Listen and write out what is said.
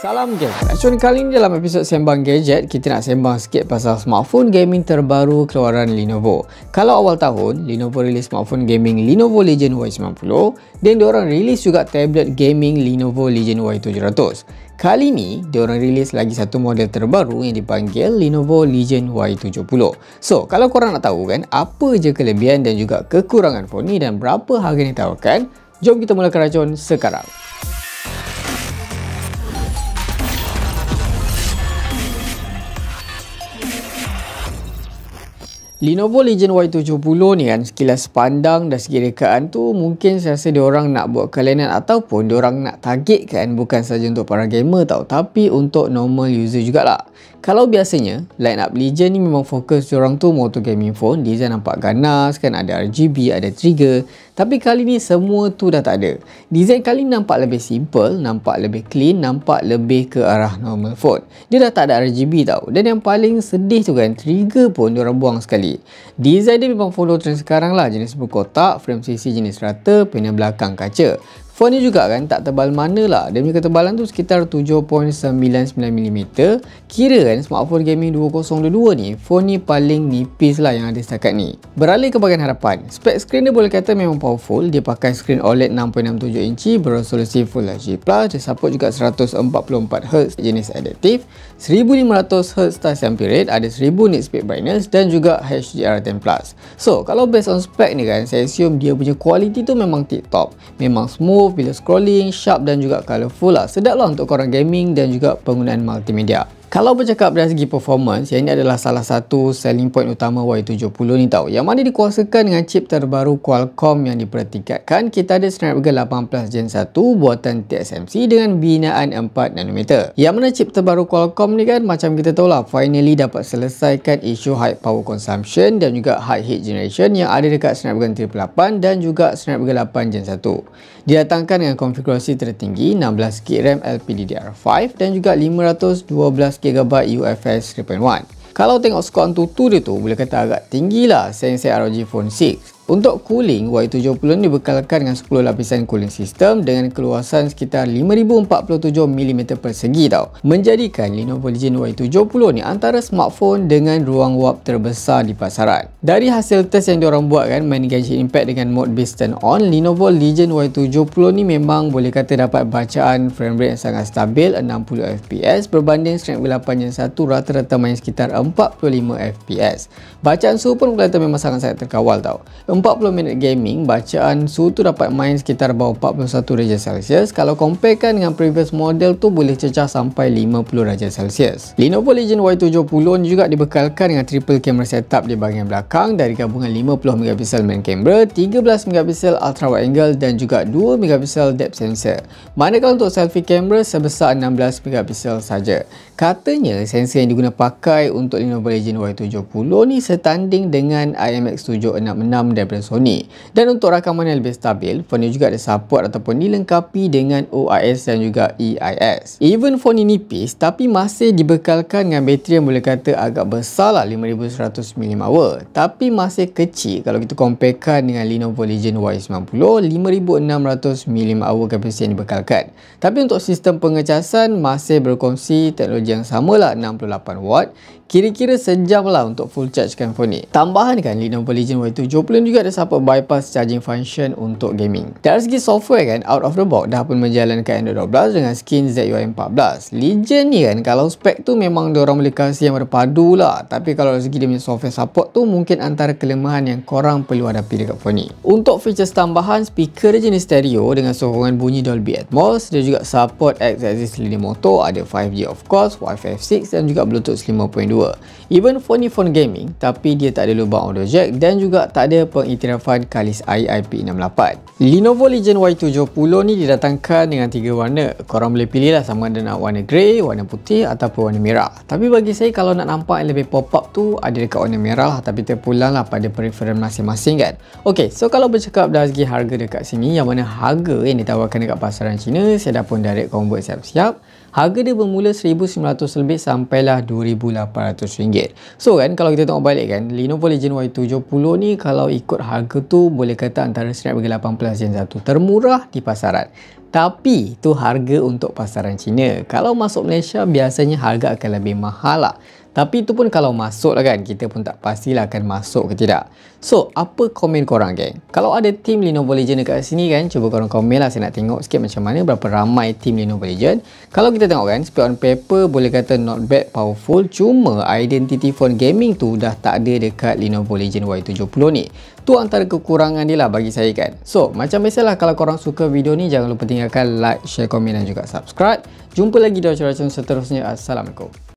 Salam Game. Actually kali ni dalam episod sembang gadget kita nak sembang sikit pasal smartphone gaming terbaru keluaran Lenovo. Kalau awal tahun Lenovo rilis smartphone gaming Lenovo Legion Y90 dan orang rilis juga tablet gaming Lenovo Legion Y700. Kali ni orang rilis lagi satu model terbaru yang dipanggil Lenovo Legion Y70. So, kalau korang nak tahu kan apa je kelebihan dan juga kekurangan phone ni dan berapa harga ni tawarkan, jom kita mulakan racun sekarang. Lenovo Legion Y70 ni kan sekilas pandang dan segi rekaan tu mungkin saya rasa diorang nak buat kelainan ataupun diorang nak target kan bukan saja untuk para gamer tau tapi untuk normal user jugalah kalau biasanya line up Legion ni memang fokus orang tu motor gaming phone design nampak ganas kan ada RGB ada trigger tapi kali ni semua tu dah tak ada design kali ni nampak lebih simple nampak lebih clean nampak lebih ke arah normal phone dia dah tak ada RGB tau dan yang paling sedih tu kan trigger pun dia orang buang sekali design dia memang follow trend sekarang lah jenis berkotak frame sisi jenis rata panel belakang kaca Phone ni juga kan tak tebal mana lah. Dia punya ketebalan tu sekitar 7.99mm. Kira kan smartphone gaming 2022 ni, phone ni paling nipis lah yang ada setakat ni. Beralih ke bahagian harapan. Spek skrin dia boleh kata memang powerful. Dia pakai skrin OLED 6.67 inci, beresolusi Full HD+, dia support juga 144Hz jenis adaptive. 1500 Hz time sampling rate, ada 1000 nits speed brightness dan juga HDR10+. So, kalau based on spec ni kan, saya assume dia punya quality tu memang tip top. Memang smooth bila scrolling, sharp dan juga colourful lah. Sedap lah untuk korang gaming dan juga penggunaan multimedia. Kalau bercakap dari segi performance, yang ini adalah salah satu selling point utama Y70 ni tau. Yang mana dikuasakan dengan chip terbaru Qualcomm yang dipertingkatkan, kita ada Snapdragon 18 Gen 1 buatan TSMC dengan binaan 4 nanometer. Yang mana chip terbaru Qualcomm ni kan macam kita tahu lah, finally dapat selesaikan isu high power consumption dan juga high heat generation yang ada dekat Snapdragon 888 dan juga Snapdragon 8 Gen 1. Didatangkan dengan konfigurasi tertinggi 16GB RAM LPDDR5 dan juga 512 6GB UFS 3.1. Kalau tengok skor AnTuTu dia tu, boleh kata agak tinggi lah Sensei ROG Phone 6. Untuk cooling, Y70 ini bekalkan dengan 10 lapisan cooling system dengan keluasan sekitar 5047mm persegi tau. Menjadikan Lenovo Legion Y70 ni antara smartphone dengan ruang warp terbesar di pasaran. Dari hasil test yang diorang buat kan, main Genshin Impact dengan mode Beast Turn On, Lenovo Legion Y70 ni memang boleh kata dapat bacaan frame rate yang sangat stabil 60fps berbanding Snapdragon 8 Gen 1 rata-rata main sekitar 45fps. Bacaan suhu pun kelihatan memang sangat-sangat terkawal tau. 40 minit gaming, bacaan suhu tu dapat main sekitar bawah 41 darjah Celsius. Kalau comparekan dengan previous model tu boleh cecah sampai 50 darjah Celsius. Lenovo Legion Y70 ni juga dibekalkan dengan triple camera setup di bahagian belakang dari gabungan 50 megapiksel main camera, 13 megapiksel ultra wide angle dan juga 2 megapiksel depth sensor. Manakala untuk selfie camera sebesar 16 megapiksel saja. Katanya sensor yang digunakan pakai untuk Lenovo Legion Y70 ni setanding dengan IMX766 dan daripada Sony. Dan untuk rakaman yang lebih stabil, phone ini juga ada support ataupun dilengkapi dengan OIS dan juga EIS. Even phone ini nipis tapi masih dibekalkan dengan bateri yang boleh kata agak besar lah 5100 mAh. Tapi masih kecil kalau kita comparekan dengan Lenovo Legion Y90 5600 mAh kapasiti yang dibekalkan. Tapi untuk sistem pengecasan masih berkongsi teknologi yang sama lah 68W kira-kira sejam lah untuk full charge kan phone ni. Tambahan kan Lenovo Legion Y70 juga juga ada support bypass charging function untuk gaming. Dari segi software kan, out of the box dah pun menjalankan Android 12 dengan skin ZUI 14. Legion ni kan, kalau spek tu memang diorang boleh kasih yang berpadu lah. Tapi kalau dari segi dia punya software support tu, mungkin antara kelemahan yang korang perlu hadapi dekat phone ni. Untuk features tambahan, speaker jenis stereo dengan sokongan bunyi Dolby Atmos, dia juga support X-axis linear motor, ada 5G of course, Wi-Fi 6 dan juga Bluetooth 5.2. Even phone ni phone gaming, tapi dia tak ada lubang audio jack dan juga tak ada peng- pengiktirafan Kalis Air IP68. Lenovo Legion Y70 ni didatangkan dengan tiga warna. Korang boleh pilih lah sama ada nak warna grey, warna putih ataupun warna merah. Tapi bagi saya kalau nak nampak yang lebih pop up tu ada dekat warna merah lah. tapi terpulang lah pada preferen masing-masing kan. Okey, so kalau bercakap dah segi harga dekat sini yang mana harga yang ditawarkan dekat pasaran China, saya dah pun direct convert siap-siap. Harga dia bermula RM1,900 lebih sampailah RM2,800. So kan kalau kita tengok balik kan, Lenovo Legion Y70 ni kalau ikut ikut harga tu boleh kata antara Snapdragon 18 Gen 1 termurah di pasaran. Tapi tu harga untuk pasaran Cina. Kalau masuk Malaysia biasanya harga akan lebih mahal lah. Tapi tu pun kalau masuk lah kan, kita pun tak pastilah akan masuk ke tidak. So, apa komen korang geng? Kalau ada tim Lenovo legion dekat sini kan, cuba korang komen lah saya nak tengok sikit macam mana berapa ramai tim Lenovo legion. Kalau kita tengok kan, spek on paper boleh kata not bad powerful, cuma identity phone gaming tu dah tak ada dekat Lenovo legion Y70 ni. Tu antara kekurangan dia lah bagi saya kan. So, macam biasalah kalau korang suka video ni, jangan lupa tinggal tinggalkan like, share, komen dan juga subscribe. Jumpa lagi di acara-acara seterusnya. Assalamualaikum.